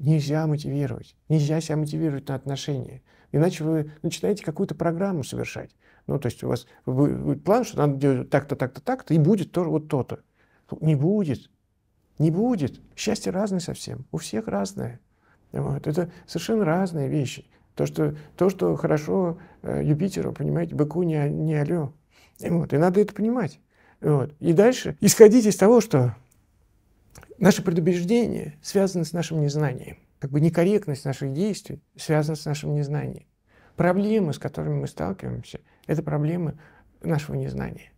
Нельзя мотивировать. Нельзя себя мотивировать на отношения. Иначе вы начинаете какую-то программу совершать. Ну, то есть у вас будет план, что надо делать так-то, так-то, так-то, и будет тоже вот то-то. Ну, не будет. Не будет. Счастье разное совсем. У всех разное. Вот. Это совершенно разные вещи. То, что, то, что хорошо э, Юпитеру, понимаете, быку не, не Алё. И Вот. И надо это понимать. Вот. И дальше исходить из того, что Наши предубеждения связаны с нашим незнанием. Как бы некорректность наших действий связана с нашим незнанием. Проблемы, с которыми мы сталкиваемся, это проблемы нашего незнания.